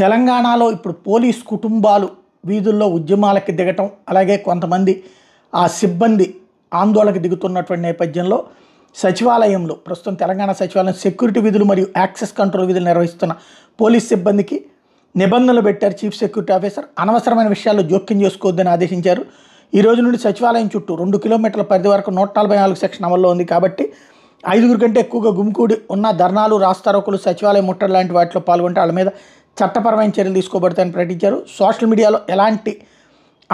తెలంగాణలో ఇప్పుడు పోలీస్ కుటుంబాలు వీధుల్లో ఉద్యమాలకి దిగటం అలాగే కొంతమంది ఆ సిబ్బంది ఆందోళనకు దిగుతున్నటువంటి నేపథ్యంలో సచివాలయంలో ప్రస్తుతం తెలంగాణ సచివాలయం సెక్యూరిటీ విధులు మరియు యాక్సెస్ కంట్రోల్ విధులు నిర్వహిస్తున్న పోలీస్ సిబ్బందికి నిబంధనలు పెట్టారు చీఫ్ సెక్యూరిటీ ఆఫీసర్ అనవసరమైన విషయాల్లో జోక్యం చేసుకోవద్దని ఆదేశించారు ఈ రోజు నుండి సచివాలయం చుట్టూ రెండు కిలోమీటర్ల పరిధి వరకు నూట నలభై నాలుగు సెక్షన్ అమల్లో ఉంది కాబట్టి ఐదుగురు కంటే ఎక్కువగా గుమ్కూడి ఉన్న ధర్నాలు రాస్తారోకులు సచివాలయం ముట్టడి లాంటి వాటిలో పాల్గొంటే వాళ్ళ మీద చట్టపరమైన చర్యలు తీసుకోబడతాయని ప్రకటించారు సోషల్ మీడియాలో ఎలాంటి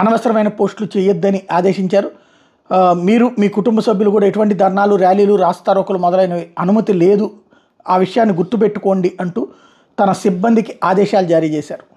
అనవసరమైన పోస్టులు చేయొద్దని ఆదేశించారు మీరు మీ కుటుంబ సభ్యులు కూడా ఎటువంటి ధర్నాలు ర్యాలీలు రాస్తారోకలు మొదలైనవి అనుమతి లేదు ఆ విషయాన్ని గుర్తుపెట్టుకోండి అంటూ తన సిబ్బందికి ఆదేశాలు జారీ చేశారు